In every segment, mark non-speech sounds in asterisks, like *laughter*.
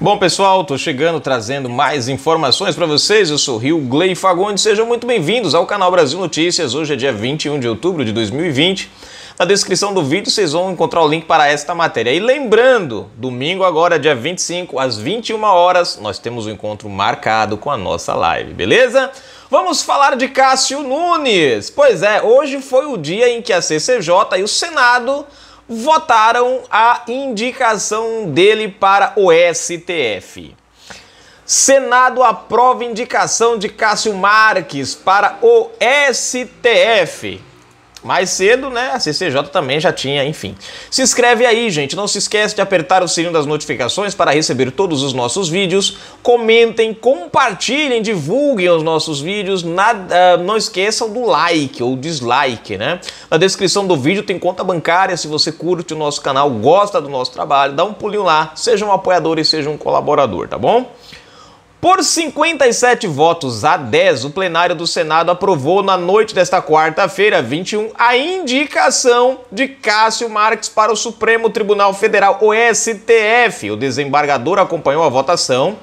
Bom, pessoal, estou chegando trazendo mais informações para vocês. Eu sou Rio Glei Fagundes. Sejam muito bem-vindos ao canal Brasil Notícias. Hoje é dia 21 de outubro de 2020. Na descrição do vídeo vocês vão encontrar o link para esta matéria. E lembrando, domingo agora, dia 25, às 21 horas, nós temos um encontro marcado com a nossa live, beleza? Vamos falar de Cássio Nunes. Pois é, hoje foi o dia em que a CCJ e o Senado votaram a indicação dele para o STF. Senado aprova indicação de Cássio Marques para o STF mais cedo, né? A CCJ também já tinha, enfim. Se inscreve aí, gente. Não se esquece de apertar o sininho das notificações para receber todos os nossos vídeos. Comentem, compartilhem, divulguem os nossos vídeos. Nada, ah, não esqueçam do like ou dislike, né? Na descrição do vídeo tem conta bancária. Se você curte o nosso canal, gosta do nosso trabalho, dá um pulinho lá. Seja um apoiador e seja um colaborador, tá bom? Por 57 votos a 10, o plenário do Senado aprovou na noite desta quarta-feira, 21, a indicação de Cássio Marques para o Supremo Tribunal Federal, o STF. O desembargador acompanhou a votação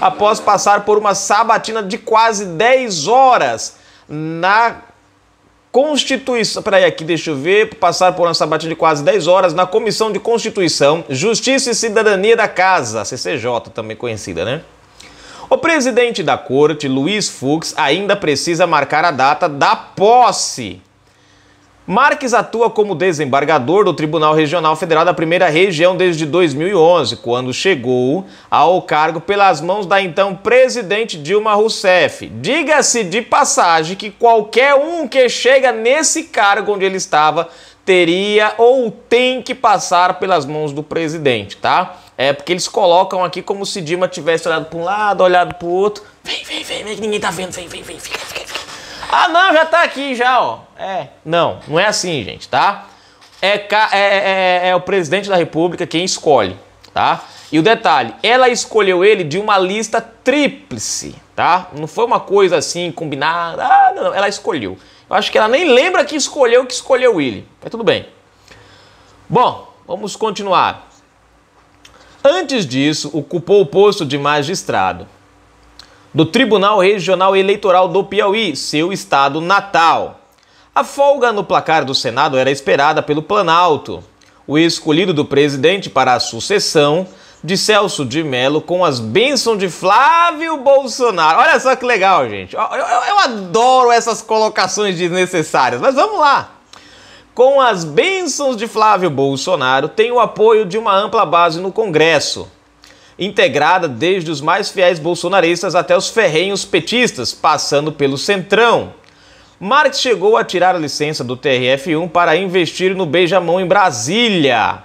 após passar por uma sabatina de quase 10 horas na Constituição. Peraí, aqui deixa eu ver. Passar por uma sabatina de quase 10 horas na Comissão de Constituição, Justiça e Cidadania da Casa, CCJ, também conhecida, né? O presidente da corte, Luiz Fux, ainda precisa marcar a data da posse. Marques atua como desembargador do Tribunal Regional Federal da Primeira Região desde 2011, quando chegou ao cargo pelas mãos da então presidente Dilma Rousseff. Diga-se de passagem que qualquer um que chega nesse cargo onde ele estava teria ou tem que passar pelas mãos do presidente, tá? É porque eles colocam aqui como se Dima tivesse olhado para um lado, olhado para o outro. Vem, vem, vem, vem, que ninguém tá vendo. Vem, vem, vem, fica, fica, fica. Ah, não, já tá aqui já, ó. É, não, não é assim, gente, tá? É, é, é, é, é o presidente da república quem escolhe, tá? E o detalhe, ela escolheu ele de uma lista tríplice, tá? Não foi uma coisa assim combinada. Ah, não, não, ela escolheu. Eu acho que ela nem lembra que escolheu que escolheu ele. Mas tudo bem. Bom, vamos continuar. Antes disso, ocupou o posto de magistrado do Tribunal Regional Eleitoral do Piauí, seu estado natal. A folga no placar do Senado era esperada pelo Planalto. O escolhido do presidente para a sucessão de Celso de Mello com as bênçãos de Flávio Bolsonaro. Olha só que legal, gente. Eu, eu, eu adoro essas colocações desnecessárias, mas vamos lá com as bênçãos de Flávio Bolsonaro, tem o apoio de uma ampla base no Congresso, integrada desde os mais fiéis bolsonaristas até os ferrenhos petistas, passando pelo Centrão. Marx chegou a tirar a licença do TRF1 para investir no Beijamão em Brasília.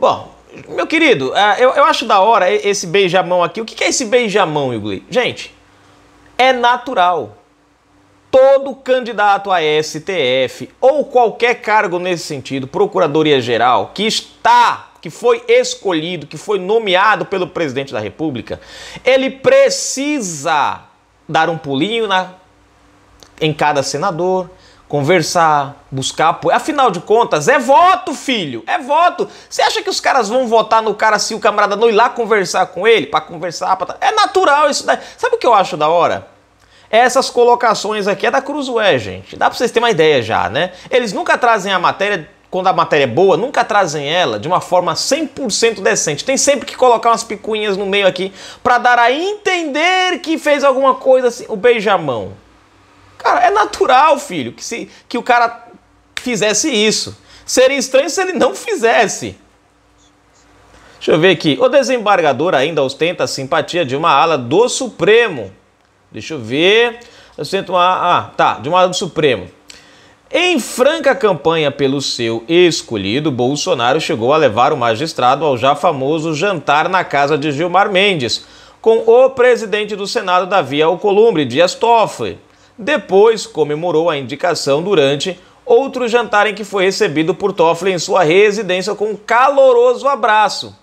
Bom, meu querido, é, eu, acho da hora esse beijamão aqui. O que é esse beijamão, Igor? Gente, é natural todo candidato a STF ou qualquer cargo nesse sentido, Procuradoria Geral, que está, que foi escolhido, que foi nomeado pelo presidente da República, ele precisa dar um pulinho na, em cada senador, conversar, buscar apoio. Afinal de contas, é voto, filho, é voto. Você acha que os caras vão votar no cara se o camarada não ir lá conversar com ele, para conversar, pra... Tá-? é natural isso daí. Sabe o que eu acho da hora? Essas colocações aqui é da Cruzoé, gente. Dá para vocês terem uma ideia já, né? Eles nunca trazem a matéria quando a matéria é boa, nunca trazem ela de uma forma 100% decente. Tem sempre que colocar umas picuinhas no meio aqui para dar a entender que fez alguma coisa assim. O beijamão. Cara, é natural, filho, que, se, que o cara fizesse isso. Seria estranho se ele não fizesse. Deixa eu ver aqui. O desembargador ainda ostenta a simpatia de uma ala do Supremo. Deixa eu ver. Eu sinto uma. Ah, tá, de uma do Supremo. Em franca campanha pelo seu escolhido, Bolsonaro chegou a levar o magistrado ao já famoso jantar na casa de Gilmar Mendes, com o presidente do Senado, Davi Alcolumbre, Dias Toffoli. Depois comemorou a indicação durante outro jantar em que foi recebido por Toffoli em sua residência com um caloroso abraço.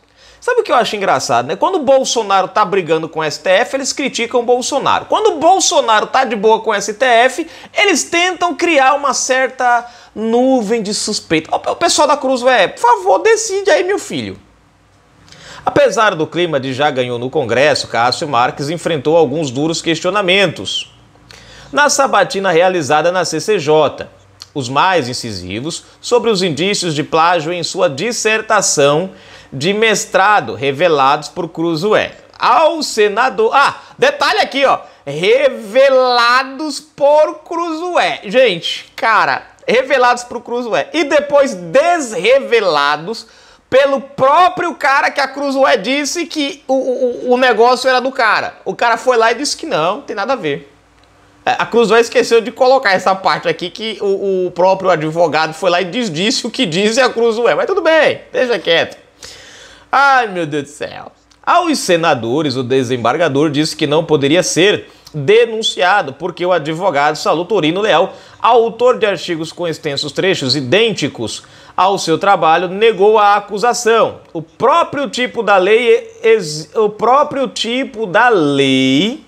Sabe o que eu acho engraçado, né? Quando o Bolsonaro tá brigando com o STF, eles criticam o Bolsonaro. Quando o Bolsonaro tá de boa com o STF, eles tentam criar uma certa nuvem de suspeita. O pessoal da Cruz, velho, por favor, decide aí, meu filho. Apesar do clima de já ganhou no Congresso, Cássio Marques enfrentou alguns duros questionamentos. Na sabatina realizada na CCJ, os mais incisivos sobre os indícios de plágio em sua dissertação de mestrado revelados por Cruzué ao senador. Ah, detalhe aqui, ó. Revelados por Cruzué. Gente, cara, revelados por Cruzué. E depois desrevelados pelo próprio cara que a Cruzué disse que o, o, o, negócio era do cara. O cara foi lá e disse que não, não tem nada a ver. É, a Cruzoé esqueceu de colocar essa parte aqui que o, o, próprio advogado foi lá e desdisse o que diz a Cruzoé. Mas tudo bem, deixa quieto. Ai, meu Deus do céu. Aos senadores, o desembargador disse que não poderia ser denunciado porque o advogado Salutorino Leal, autor de artigos com extensos trechos idênticos ao seu trabalho, negou a acusação. O próprio tipo da lei o próprio tipo da lei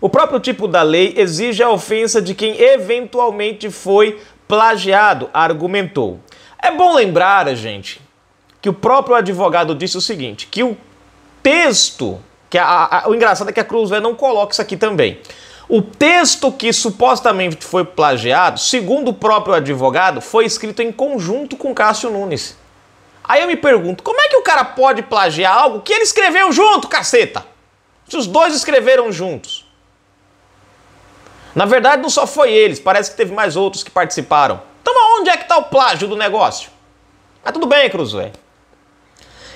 o próprio tipo da lei exige a ofensa de quem eventualmente foi plagiado, argumentou. É bom lembrar, gente, que o próprio advogado disse o seguinte, que o texto, que a, a, o engraçado é que a Cruz Velha não coloca isso aqui também. O texto que supostamente foi plagiado, segundo o próprio advogado, foi escrito em conjunto com Cássio Nunes. Aí eu me pergunto, como é que o cara pode plagiar algo que ele escreveu junto, caceta? Se os dois escreveram juntos. Na verdade, não só foi eles, parece que teve mais outros que participaram. Então, onde é que está o plágio do negócio? Mas tudo bem, Cruz, velho.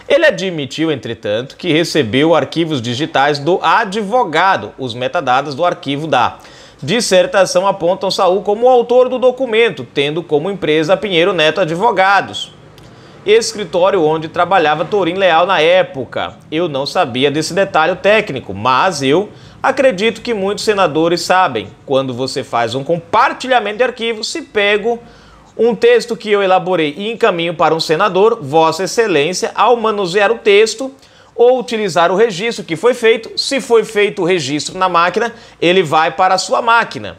Ele admitiu, entretanto, que recebeu arquivos digitais do advogado, os metadados do arquivo da. Dissertação apontam Saul como autor do documento, tendo como empresa Pinheiro Neto Advogados, escritório onde trabalhava Torim Leal na época. Eu não sabia desse detalhe técnico, mas eu acredito que muitos senadores sabem. Quando você faz um compartilhamento de arquivos, se pego um texto que eu elaborei e encaminho para um senador, Vossa Excelência, ao manusear o texto ou utilizar o registro que foi feito, se foi feito o registro na máquina, ele vai para a sua máquina.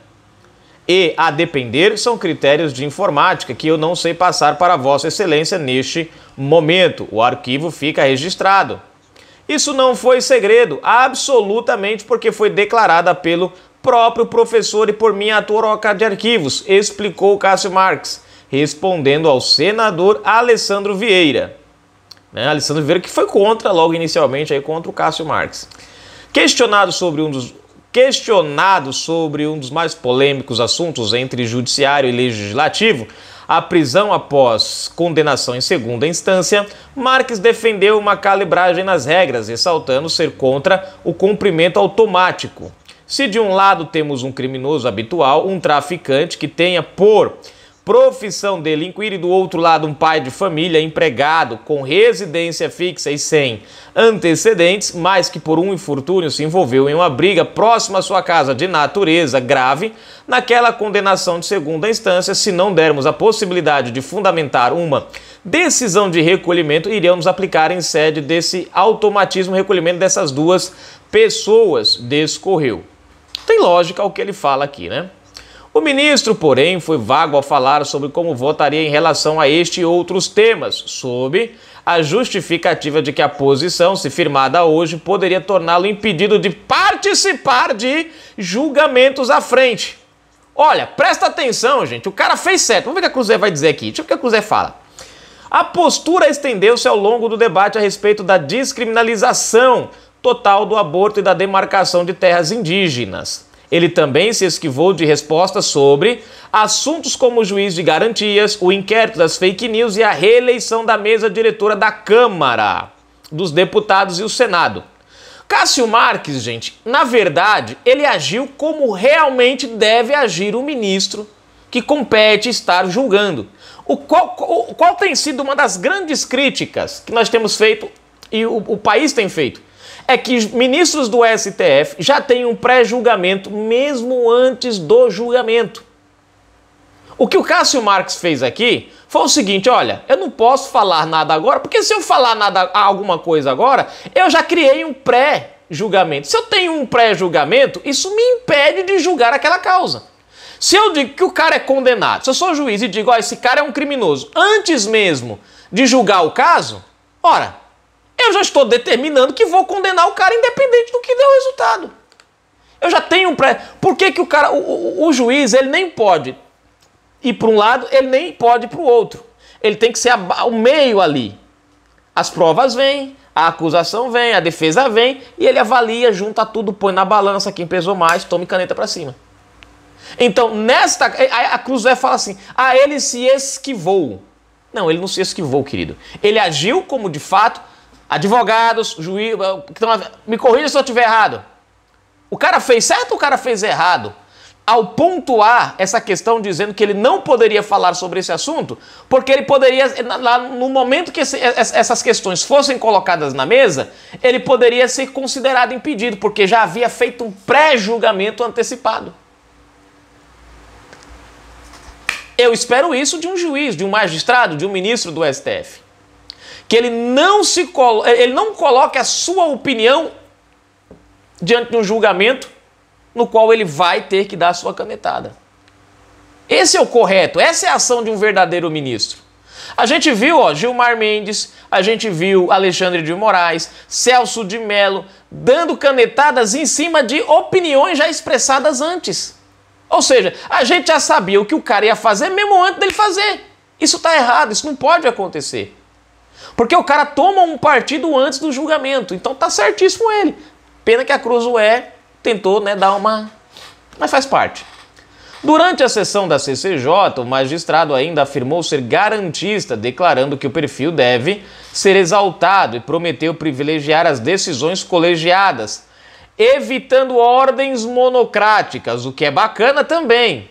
E, a depender, são critérios de informática que eu não sei passar para Vossa Excelência neste momento. O arquivo fica registrado. Isso não foi segredo, absolutamente, porque foi declarada pelo próprio professor e por minha atual troca de arquivos, explicou Cássio Marx respondendo ao senador Alessandro Vieira. Né? Alessandro Vieira que foi contra logo inicialmente aí contra o Cássio Marques. Questionado sobre um dos questionado sobre um dos mais polêmicos assuntos entre judiciário e legislativo, a prisão após condenação em segunda instância, Marques defendeu uma calibragem nas regras, ressaltando ser contra o cumprimento automático. Se de um lado temos um criminoso habitual, um traficante que tenha por profissão delinquir e do outro lado um pai de família empregado com residência fixa e sem antecedentes, mas que por um infortúnio se envolveu em uma briga próxima à sua casa de natureza grave, naquela condenação de segunda instância, se não dermos a possibilidade de fundamentar uma decisão de recolhimento, iremos aplicar em sede desse automatismo recolhimento dessas duas pessoas, descorreu. Tem lógica o que ele fala aqui, né? O ministro, porém, foi vago ao falar sobre como votaria em relação a este e outros temas, sob a justificativa de que a posição, se firmada hoje, poderia torná-lo impedido de participar de julgamentos à frente. Olha, presta atenção, gente, o cara fez certo. Vamos ver o que a Cruzeiro vai dizer aqui. Deixa eu ver o que a Cruzeiro fala. A postura estendeu-se ao longo do debate a respeito da descriminalização total do aborto e da demarcação de terras indígenas. Ele também se esquivou de respostas sobre assuntos como o juiz de garantias, o inquérito das fake news e a reeleição da mesa diretora da Câmara, dos deputados e o Senado. Cássio Marques, gente, na verdade, ele agiu como realmente deve agir o ministro que compete estar julgando. O qual, qual, qual tem sido uma das grandes críticas que nós temos feito e o, o país tem feito é que os ministros do STF já têm um pré-julgamento mesmo antes do julgamento. O que o Cássio Marques fez aqui foi o seguinte: olha, eu não posso falar nada agora, porque se eu falar nada, alguma coisa agora, eu já criei um pré-julgamento. Se eu tenho um pré-julgamento, isso me impede de julgar aquela causa. Se eu digo que o cara é condenado, se eu sou juiz e digo, ó, esse cara é um criminoso, antes mesmo de julgar o caso, ora, eu já estou determinando que vou condenar o cara independente do que deu o resultado. Eu já tenho um pré. Por que, que o cara, o, o, o juiz, ele nem pode ir para um lado, ele nem pode ir para o outro. Ele tem que ser a, o meio ali. As provas vêm, a acusação vem, a defesa vem e ele avalia, junta tudo, põe na balança quem pesou mais, tome caneta para cima. Então, nesta. A, a Cruzeiro fala assim: ah, ele se esquivou. Não, ele não se esquivou, querido. Ele agiu como de fato Advogados, juiz. Eh, me corrija se eu estiver errado. O cara fez certo ou o cara fez errado? Ao pontuar essa questão dizendo que ele não poderia falar sobre esse assunto, porque ele poderia, lá no momento que eh, essas questões fossem colocadas na mesa, ele poderia ser considerado impedido, porque já havia feito um pré-julgamento antecipado. Eu espero isso de um juiz, de um magistrado, de um ministro do STF que ele não se colo eh, ele não coloque a sua opinião diante de um julgamento no qual ele vai ter que dar a sua canetada. Esse é o correto, essa é a ação de um verdadeiro ministro. A gente viu ó, Gilmar Mendes, a gente viu Alexandre de Moraes, Celso de Mello dando canetadas em cima de opiniões já expressadas antes. Ou seja, a gente já sabia o que o cara ia fazer mesmo antes dele fazer. Isso está errado, isso não pode acontecer. Porque o cara toma um partido antes do julgamento. Então tá certíssimo ele. Pena que a Ué tentou né, dar uma. Mas faz parte. Durante a sessão da CCJ, o magistrado ainda afirmou ser garantista, declarando que o perfil deve ser exaltado e prometeu privilegiar as decisões colegiadas, evitando ordens monocráticas, o que é bacana também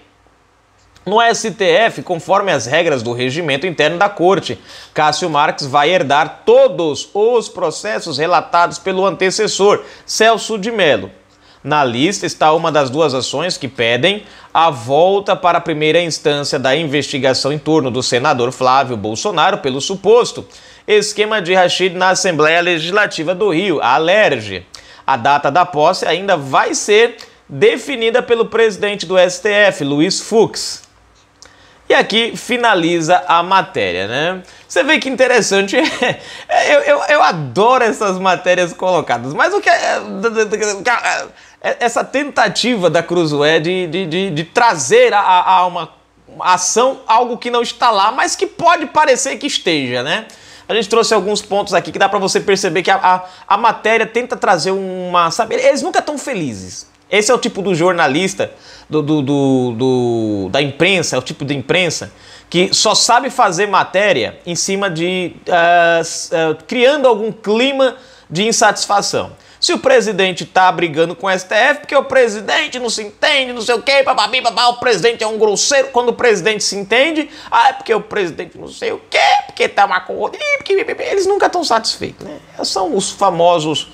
no STF, conforme as regras do regimento interno da Corte. Cássio Marques vai herdar todos os processos relatados pelo antecessor, Celso de Mello. Na lista está uma das duas ações que pedem a volta para a primeira instância da investigação em torno do senador Flávio Bolsonaro pelo suposto esquema de Rachid na Assembleia Legislativa do Rio, a Alerge. A data da posse ainda vai ser definida pelo presidente do STF, Luiz Fux. E aqui finaliza a matéria, né? Você vê que interessante. *laughs* É, eu, eu, eu adoro essas matérias colocadas, mas o que é. é essa tentativa da Cruzoé de, de, de, de trazer a, a uma ação algo que não está lá, mas que pode parecer que esteja, né? A gente trouxe alguns pontos aqui que dá para você perceber que a, a, a, matéria tenta trazer uma. Sabe, eles nunca estão felizes. Esse é o tipo do jornalista, do, do, do, do da imprensa, é o tipo de imprensa que só sabe fazer matéria em cima de. Uh, uh, criando algum clima de insatisfação. Se o presidente tá brigando com o STF, porque o presidente não se entende, não sei o quê, papapi, papá, o presidente é um grosseiro. Quando o presidente se entende, ah, é porque o presidente não sei o quê, porque tá uma corrida, porque eles nunca estão satisfeitos, né? São os famosos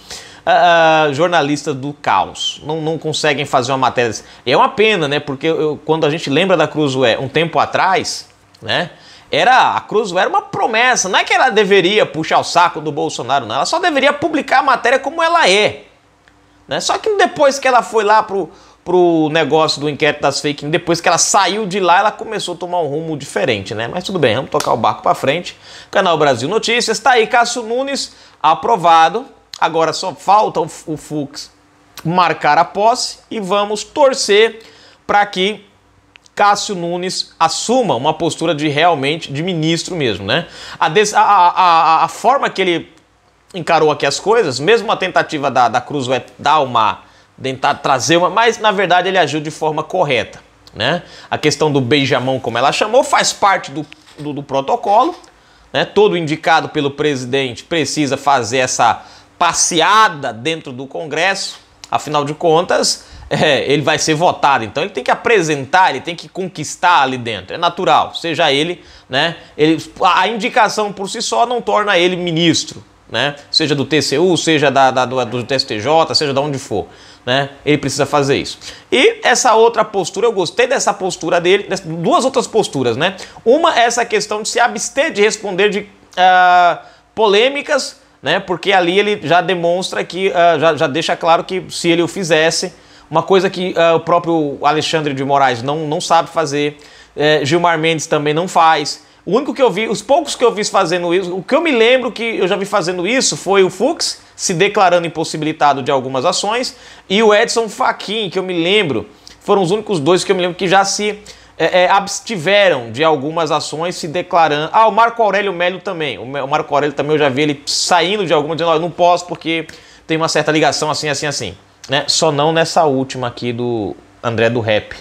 uh, do caos. Não, não conseguem fazer uma matéria. E É uma pena, né? Porque eu, quando a gente lembra da Cruzoé um tempo atrás, né? Era, a Cruzoé era uma promessa. Não é que ela deveria puxar o saco do Bolsonaro, não. Ela só deveria publicar a matéria como ela é. Né? Só que depois que ela foi lá pro, pro negócio do inquérito das fake news, depois que ela saiu de lá, ela começou a tomar um rumo diferente, né? Mas tudo bem, vamos tocar o barco para frente. Canal Brasil Notícias, tá aí Cássio Nunes, aprovado. Agora só falta o, o Fux marcar a posse e vamos torcer para que Cássio Nunes assuma uma postura de realmente de ministro mesmo, né? A, des, a, a, a forma que ele encarou aqui as coisas, mesmo a tentativa da, da Cruz vai dar uma tentar trazer uma, mas na verdade ele agiu de forma correta, né? A questão do beijamão, como ela chamou, faz parte do, do, do protocolo, né? Todo indicado pelo presidente precisa fazer essa passeada dentro do Congresso, afinal de contas, é, ele vai ser votado. Então ele tem que apresentar, ele tem que conquistar ali dentro. É natural, seja ele, né? Ele, a indicação por si só não torna ele ministro, né? Seja do TCU, seja da, da do, do TSTJ, seja de onde for. Né? Ele precisa fazer isso. E essa outra postura, eu gostei dessa postura dele, duas outras posturas, né? Uma é essa questão de se abster de responder de uh, polêmicas né? Porque ali ele já demonstra que, uh, já, já, deixa claro que se ele o fizesse, uma coisa que uh, o próprio Alexandre de Moraes não, não sabe fazer, eh, Gilmar Mendes também não faz. O único que eu vi, os poucos que eu vi fazendo isso, o que eu me lembro que eu já vi fazendo isso foi o Fux se declarando impossibilitado de algumas ações e o Edson Fachin, que eu me lembro, foram os únicos dois que eu me lembro que já se é, é, abstiveram de algumas ações se declarando. Ah, o Marco Aurélio Melo também. O Marco Aurélio também eu já vi ele saindo de alguma, dizendo, não posso porque tem uma certa ligação assim, assim, assim. Né? Só não nessa última aqui do André do Rap.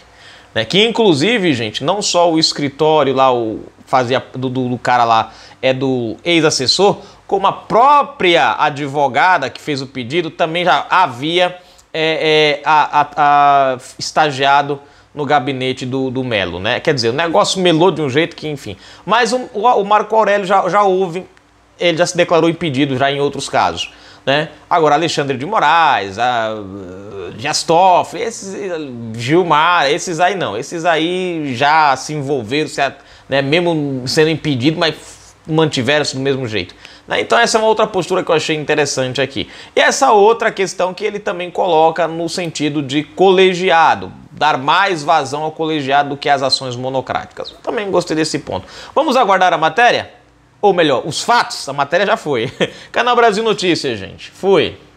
Né? Que inclusive, gente, não só o escritório lá, o fazia do, do, do cara lá é do ex-assessor, como a própria advogada que fez o pedido também já havia é, é, a, a, a, estagiado no gabinete do, do Melo, né? Quer dizer, o negócio melou de um jeito que, enfim. Mas o, o Marco Aurélio já, já houve, ele já se declarou impedido já em outros casos. Né? Agora, Alexandre de Moraes, a, Dias eh, esses, Gilmar, esses aí não. Esses aí já se envolveram, se, né, mesmo sendo impedido, mas mantiveram-se do mesmo jeito. Né? Então essa é uma outra postura que eu achei interessante aqui. E essa outra questão que ele também coloca no sentido de colegiado dar mais vazão ao colegiado do que às ações monocráticas. Eu também gostei desse ponto. Vamos aguardar a matéria? Ou melhor, os fatos? A matéria já foi. *laughs* Canal Brasil Notícias, gente. Fui.